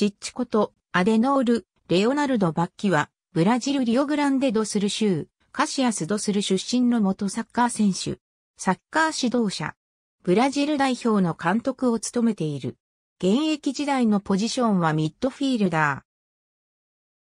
チッチこと、アデノール、レオナルド・バッキは、ブラジル・リオグランデ・ドスル州、カシアス・ドスル出身の元サッカー選手、サッカー指導者、ブラジル代表の監督を務めている。現役時代のポジションはミッドフィールダー。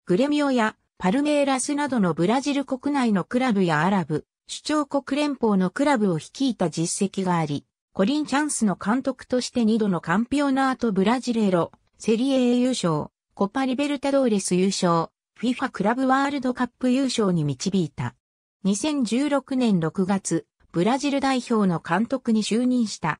グレミオやパルメーラスなどのブラジル国内のクラブやアラブ、首長国連邦のクラブを率いた実績があり、コリンチャンスの監督として2度のカンピオナートブラジレロ、セリエ A 優勝、コパリベルタドーレス優勝、FIFA クラブワールドカップ優勝に導いた。2016年6月、ブラジル代表の監督に就任した。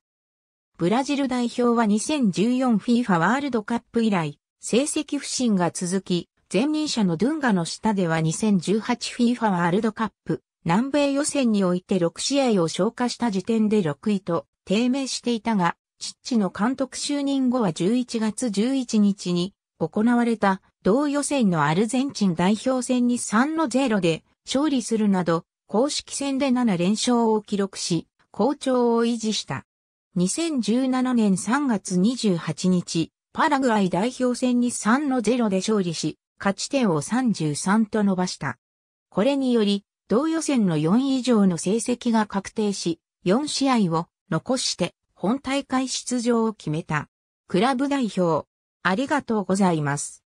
ブラジル代表は 2014FIFA ワールドカップ以来、成績不振が続き、前任者のドゥンガの下では 2018FIFA ワールドカップ、南米予選において6試合を消化した時点で6位と低迷していたが、チッチの監督就任後は11月11日に行われた同予選のアルゼンチン代表戦に3の0で勝利するなど公式戦で7連勝を記録し好調を維持した。2017年3月28日、パラグアイ代表戦に3の0で勝利し、勝ち点を33と伸ばした。これにより、同予選の4以上の成績が確定し、4試合を残して本大会出場を決めた。クラブ代表、ありがとうございます。